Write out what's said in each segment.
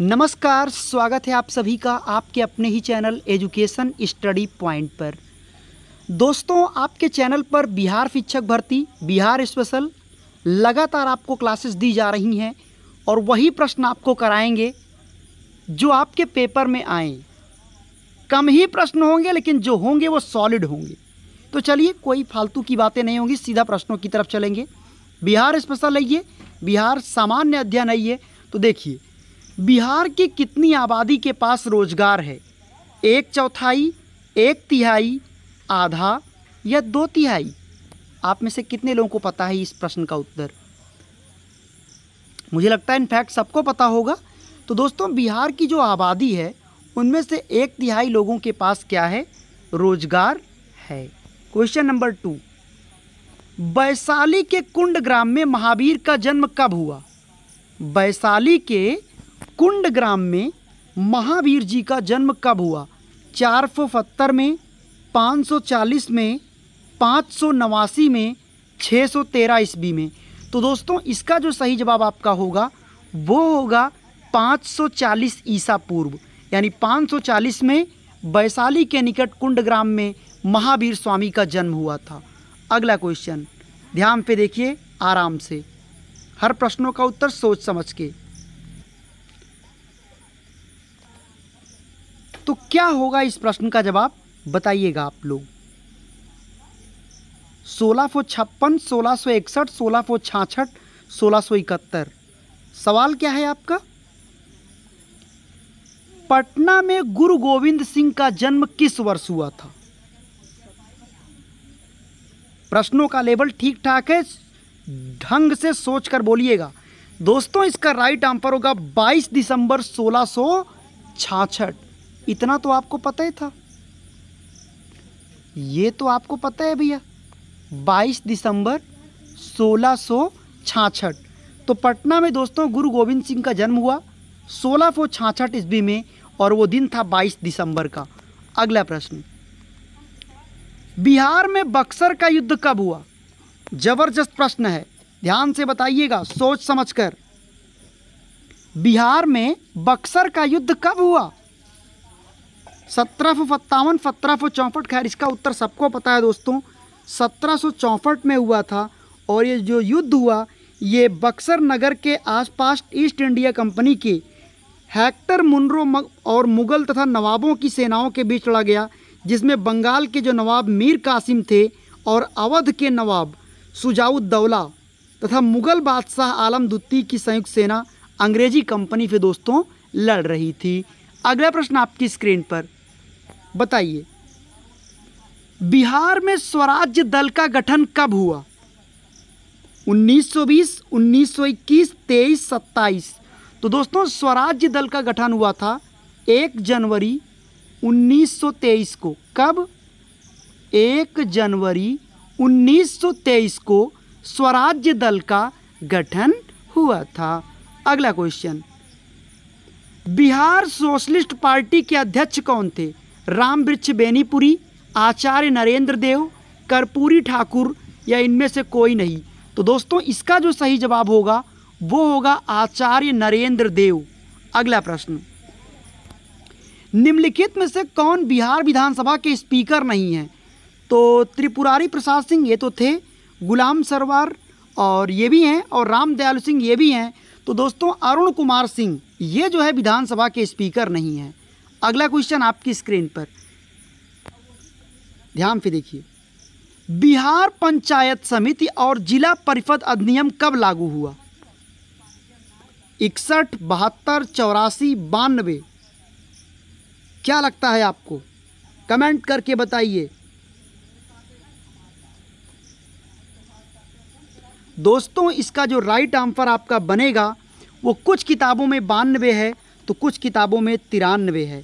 नमस्कार स्वागत है आप सभी का आपके अपने ही चैनल एजुकेशन स्टडी पॉइंट पर दोस्तों आपके चैनल पर बिहार शिक्षक भर्ती बिहार स्पेशल लगातार आपको क्लासेस दी जा रही हैं और वही प्रश्न आपको कराएंगे जो आपके पेपर में आए कम ही प्रश्न होंगे लेकिन जो होंगे वो सॉलिड होंगे तो चलिए कोई फालतू की बातें नहीं होंगी सीधा प्रश्नों की तरफ चलेंगे बिहार स्पेशल आइए बिहार सामान्य अध्ययन आइए तो देखिए बिहार की कितनी आबादी के पास रोजगार है एक चौथाई एक तिहाई आधा या दो तिहाई आप में से कितने लोगों को पता है इस प्रश्न का उत्तर मुझे लगता है इनफैक्ट सबको पता होगा तो दोस्तों बिहार की जो आबादी है उनमें से एक तिहाई लोगों के पास क्या है रोजगार है क्वेश्चन नंबर टू वैशाली के कुंड ग्राम में महावीर का जन्म कब हुआ वैशाली के कुंड ग्राम में महावीर जी का जन्म कब हुआ चार सौ सत्तर में पाँच सौ चालीस में पाँच सौ नवासी में छः सौ तेरह ईस्वी में तो दोस्तों इसका जो सही जवाब आपका होगा वो होगा पाँच सौ चालीस ईसा पूर्व यानी पाँच सौ चालीस में वैशाली के निकट कुंड ग्राम में महावीर स्वामी का जन्म हुआ था अगला क्वेश्चन ध्यान पे देखिए आराम से हर प्रश्नों का उत्तर सोच समझ के तो क्या होगा इस प्रश्न का जवाब बताइएगा आप लोग सोलह सौ छप्पन सोलह सौ इकसठ सोलह सौ छाछठ सोलह इकहत्तर सवाल क्या है आपका पटना में गुरु गोविंद सिंह का जन्म किस वर्ष हुआ था प्रश्नों का लेवल ठीक ठाक है ढंग से सोचकर बोलिएगा दोस्तों इसका राइट आंसर होगा 22 दिसंबर सोलह इतना तो आपको पता ही था ये तो आपको पता है भैया 22 दिसंबर सोलह तो पटना में दोस्तों गुरु गोविंद सिंह का जन्म हुआ सोलह सौ छाछठ ईस्वी में और वो दिन था 22 दिसंबर का अगला प्रश्न बिहार में बक्सर का युद्ध कब हुआ जबरदस्त प्रश्न है ध्यान से बताइएगा सोच समझकर बिहार में बक्सर का युद्ध कब हुआ सत्रह सौ सत्तावन सत्रह सौ चौंपट खैर इसका उत्तर सबको पता है दोस्तों सत्रह सौ चौंसठ में हुआ था और ये जो युद्ध हुआ ये बक्सर नगर के आसपास ईस्ट इंडिया कंपनी के हैक्टर मुनरो और मुग़ल तथा नवाबों की सेनाओं के बीच लड़ा गया जिसमें बंगाल के जो नवाब मीर कासिम थे और अवध के नवाब सुजाउद्दौला तथा मुग़ल बादशाह आलम द्वितीय की संयुक्त सेना अंग्रेजी कंपनी से दोस्तों लड़ रही थी अगला प्रश्न आपकी स्क्रीन पर बताइए बिहार में स्वराज्य दल का गठन कब हुआ 1920, 1921, 23, 27 तो दोस्तों स्वराज्य दल का गठन हुआ था 1 जनवरी 1923 को कब 1 जनवरी 1923 को स्वराज्य दल का गठन हुआ था अगला क्वेश्चन बिहार सोशलिस्ट पार्टी के अध्यक्ष कौन थे राम वृक्ष बेनीपुरी आचार्य नरेंद्र देव कर्पूरी ठाकुर या इनमें से कोई नहीं तो दोस्तों इसका जो सही जवाब होगा वो होगा आचार्य नरेंद्र देव अगला प्रश्न निम्नलिखित में से कौन बिहार विधानसभा के स्पीकर नहीं हैं तो त्रिपुरारी प्रसाद सिंह ये तो थे गुलाम सरवार और ये भी हैं और राम सिंह ये भी हैं तो दोस्तों अरुण कुमार सिंह ये जो है विधानसभा के स्पीकर नहीं है अगला क्वेश्चन आपकी स्क्रीन पर ध्यान से देखिए बिहार पंचायत समिति और जिला परिषद अधिनियम कब लागू हुआ इकसठ बहत्तर चौरासी बानवे क्या लगता है आपको कमेंट करके बताइए दोस्तों इसका जो राइट आंसर आपका बनेगा वो कुछ किताबों में बानवे है तो कुछ किताबों में तिरानवे है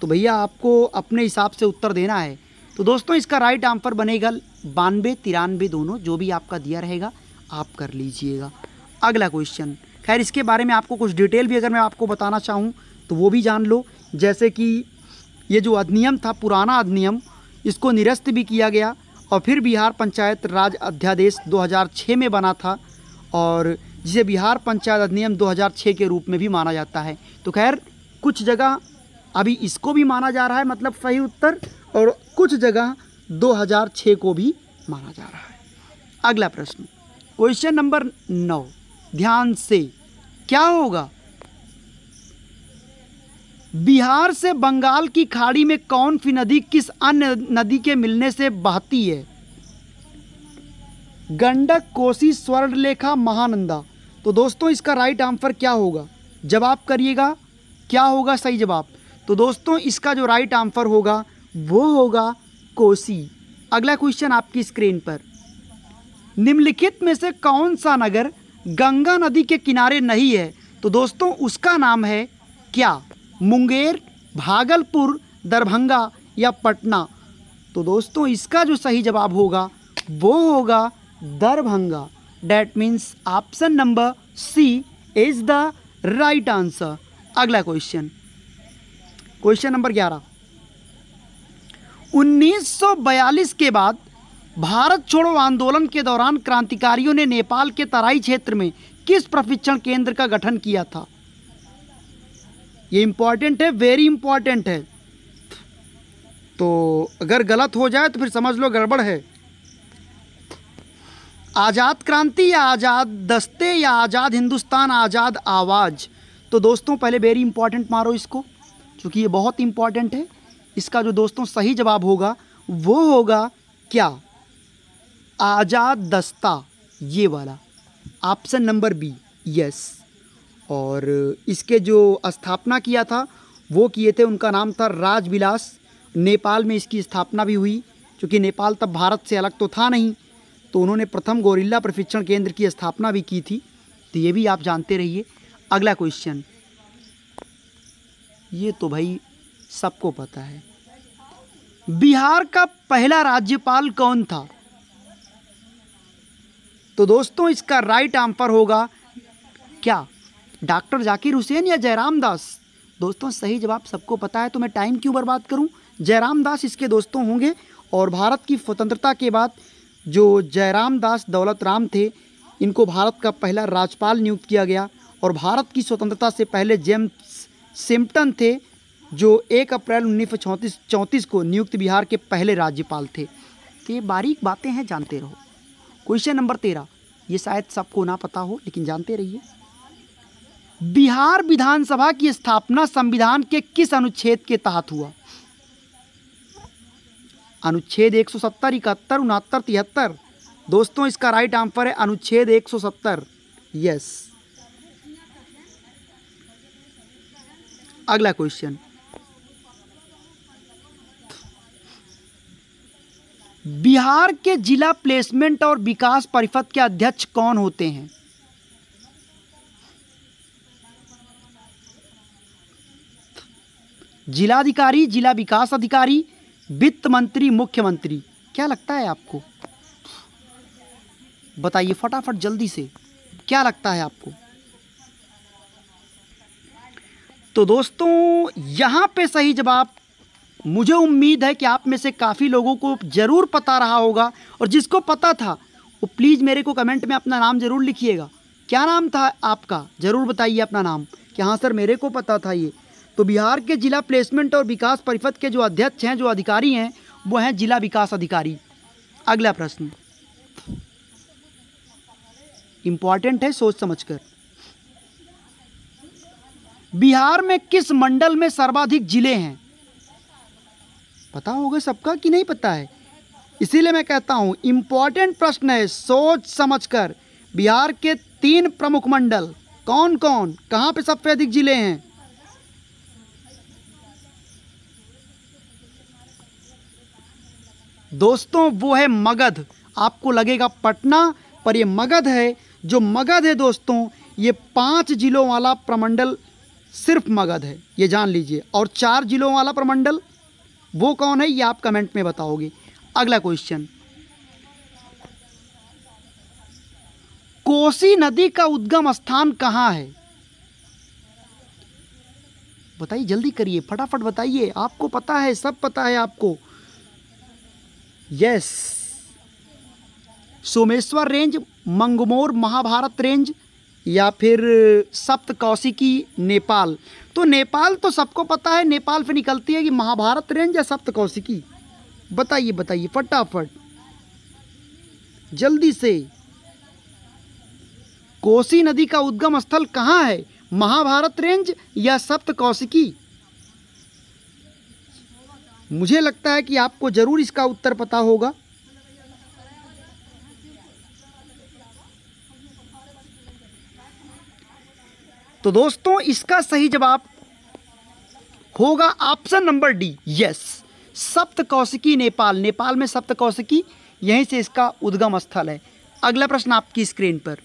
तो भैया आपको अपने हिसाब से उत्तर देना है तो दोस्तों इसका राइट आंसर बनेगा बानवे तिरानवे दोनों जो भी आपका दिया रहेगा आप कर लीजिएगा अगला क्वेश्चन खैर इसके बारे में आपको कुछ डिटेल भी अगर मैं आपको बताना चाहूँ तो वो भी जान लो जैसे कि ये जो अधिनियम था पुराना अधिनियम इसको निरस्त भी किया गया और फिर बिहार पंचायत राज अध्यादेश 2006 में बना था और जिसे बिहार पंचायत अधिनियम 2006 के रूप में भी माना जाता है तो खैर कुछ जगह अभी इसको भी माना जा रहा है मतलब सही उत्तर और कुछ जगह 2006 को भी माना जा रहा है अगला प्रश्न क्वेश्चन नंबर नौ ध्यान से क्या होगा बिहार से बंगाल की खाड़ी में कौन सी नदी किस अन्य नदी के मिलने से बहती है गंडक कोसी स्वर्णलेखा महानंदा तो दोस्तों इसका राइट आंसर क्या होगा जवाब करिएगा क्या होगा सही जवाब तो दोस्तों इसका जो राइट आंसर होगा वो होगा कोसी अगला क्वेश्चन आपकी स्क्रीन पर निम्नलिखित में से कौन सा नगर गंगा नदी के किनारे नहीं है तो दोस्तों उसका नाम है क्या मुंगेर भागलपुर दरभंगा या पटना तो दोस्तों इसका जो सही जवाब होगा वो होगा Darbhanga that means option number C is the right answer अगला क्वेश्चन क्वेश्चन नंबर ग्यारह 1942 के बाद भारत छोड़ो आंदोलन के दौरान क्रांतिकारियों ने नेपाल के तराई क्षेत्र में किस प्रशिक्षण केंद्र का गठन किया था ये इम्पॉर्टेंट है वेरी इम्पॉर्टेंट है तो अगर गलत हो जाए तो फिर समझ लो गड़बड़ है आज़ाद क्रांति या आज़ाद दस्ते या आज़ाद हिंदुस्तान आज़ाद आवाज़ तो दोस्तों पहले वेरी इंपॉर्टेंट मारो इसको क्योंकि ये बहुत इम्पॉर्टेंट है इसका जो दोस्तों सही जवाब होगा वो होगा क्या आज़ाद दस्ता ये वाला ऑप्शन नंबर बी यस और इसके जो स्थापना किया था वो किए थे उनका नाम था राजविलास नेपाल में इसकी स्थापना भी हुई क्योंकि नेपाल तब भारत से अलग तो था नहीं तो उन्होंने प्रथम गोरिल्ला प्रशिक्षण केंद्र की स्थापना भी की थी तो ये भी आप जानते रहिए अगला क्वेश्चन ये तो भाई सबको पता है बिहार का पहला राज्यपाल कौन था तो दोस्तों इसका राइट आंसर होगा क्या डॉक्टर जाकिर हुसैन या जयराम दास दोस्तों सही जवाब सबको पता है तो मैं टाइम क्यों बर्बाद करूं जयराम दास इसके दोस्तों होंगे और भारत की स्वतंत्रता के बाद जो जयराम दास दौलत राम थे इनको भारत का पहला राज्यपाल नियुक्त किया गया और भारत की स्वतंत्रता से पहले जेम्स सिम्पटन थे जो एक अप्रैल उन्नीस सौ चौंतीस को नियुक्त बिहार के पहले राज्यपाल थे तो ये बारीक बातें हैं जानते रहो क्वेश्चन नंबर तेरह ये शायद सबको ना पता हो लेकिन जानते रहिए बिहार विधानसभा की स्थापना संविधान के किस अनुच्छेद के तहत हुआ अनुच्छेद 170, इकहत्तर उनहत्तर तिहत्तर दोस्तों इसका राइट आंसर है अनुच्छेद 170 यस अगला क्वेश्चन बिहार के जिला प्लेसमेंट और विकास परिषद के अध्यक्ष कौन होते हैं जिलाधिकारी जिला विकास अधिकारी वित्त मंत्री मुख्यमंत्री क्या लगता है आपको बताइए फटाफट जल्दी से क्या लगता है आपको तो दोस्तों यहाँ पे सही जवाब मुझे उम्मीद है कि आप में से काफ़ी लोगों को ज़रूर पता रहा होगा और जिसको पता था वो प्लीज़ मेरे को कमेंट में अपना नाम ज़रूर लिखिएगा क्या नाम था आपका ज़रूर बताइए अपना नाम कि हाँ सर मेरे को पता था ये तो बिहार के जिला प्लेसमेंट और विकास परिषद के जो अध्यक्ष हैं जो अधिकारी हैं वो हैं जिला विकास अधिकारी अगला प्रश्न इम्पॉर्टेंट है सोच समझकर बिहार में किस मंडल में सर्वाधिक जिले हैं पता होगा सबका कि नहीं पता है इसीलिए मैं कहता हूँ इम्पॉर्टेंट प्रश्न है सोच समझकर बिहार के तीन प्रमुख मंडल कौन कौन कहाँ पे सबसे अधिक जिले हैं दोस्तों वो है मगध आपको लगेगा पटना पर ये मगध है जो मगध है दोस्तों ये पांच जिलों वाला प्रमंडल सिर्फ मगध है ये जान लीजिए और चार जिलों वाला प्रमंडल वो कौन है ये आप कमेंट में बताओगे अगला क्वेश्चन कोसी नदी का उद्गम स्थान कहाँ है बताइए जल्दी करिए फटाफट बताइए आपको पता है सब पता है आपको यस सोमेश्वर रेंज मंगमोर महाभारत रेंज या फिर सप्त कौशिकी नेपाल तो नेपाल तो सबको पता है नेपाल फिर निकलती है कि महाभारत रेंज या सप्त कौशिकी बताइए बताइए फटाफट जल्दी से कोसी नदी का उद्गम स्थल कहाँ है महाभारत रेंज या सप्त कौशिकी मुझे लगता है कि आपको ज़रूर इसका उत्तर पता होगा तो दोस्तों इसका सही जवाब होगा ऑप्शन नंबर डी यस सप्त कौशिकी नेपाल नेपाल में सप्त कौशिकी यहीं से इसका उद्गम स्थल है अगला प्रश्न आपकी स्क्रीन पर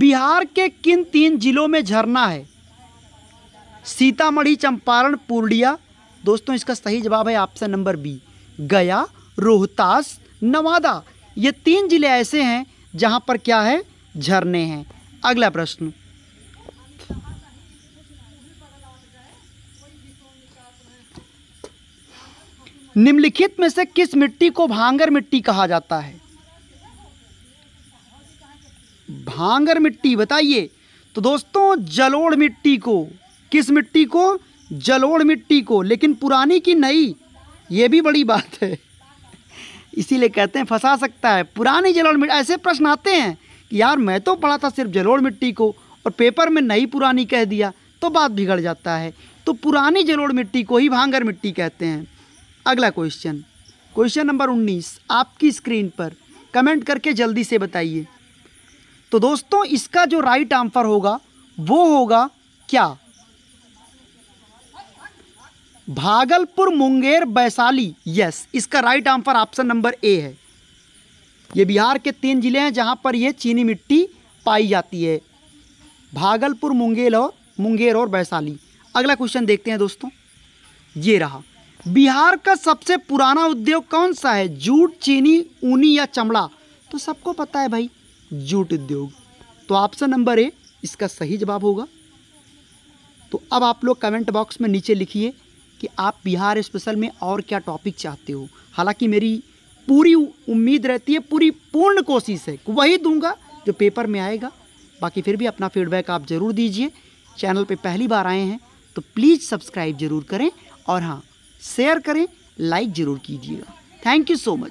बिहार के किन तीन जिलों में झरना है सीतामढ़ी चंपारण पूर्णिया दोस्तों इसका सही जवाब है ऑप्शन नंबर बी गया रोहतास नवादा ये तीन जिले ऐसे हैं जहाँ पर क्या है झरने हैं अगला प्रश्न निम्नलिखित में से किस मिट्टी को भांगर मिट्टी कहा जाता है भांगर मिट्टी बताइए तो दोस्तों जलोड़ मिट्टी को किस मिट्टी को जलोड़ मिट्टी को लेकिन पुरानी की नई ये भी बड़ी बात है इसीलिए कहते हैं फंसा सकता है पुरानी जलोड़ मिट्टी ऐसे प्रश्न आते हैं कि यार मैं तो पढ़ा था सिर्फ जलोड़ मिट्टी को और पेपर में नई पुरानी कह दिया तो बात बिगड़ जाता है तो पुरानी जलोड़ मिट्टी को ही भांगर मिट्टी कहते हैं अगला क्वेश्चन क्वेश्चन नंबर उन्नीस आपकी स्क्रीन पर कमेंट करके जल्दी से बताइए तो दोस्तों इसका जो राइट आंसर होगा वो होगा क्या भागलपुर मुंगेर वैशाली यस इसका right answer option number A है ये बिहार के तीन जिले हैं जहां पर ये चीनी मिट्टी पाई जाती है भागलपुर मुंगेर और मुंगेर और वैशाली अगला क्वेश्चन देखते हैं दोस्तों ये रहा बिहार का सबसे पुराना उद्योग कौन सा है जूट चीनी ऊनी या चमड़ा तो सबको पता है भाई जूट उद्योग तो ऑप्शन नंबर ए इसका सही जवाब होगा तो अब आप लोग कमेंट बॉक्स में नीचे लिखिए कि आप बिहार स्पेशल में और क्या टॉपिक चाहते हो हालांकि मेरी पूरी उम्मीद रहती है पूरी पूर्ण कोशिश है वही दूंगा जो पेपर में आएगा बाकी फिर भी अपना फीडबैक आप ज़रूर दीजिए चैनल पे पहली बार आए हैं तो प्लीज़ सब्सक्राइब ज़रूर करें और हाँ शेयर करें लाइक ज़रूर कीजिएगा थैंक यू सो मच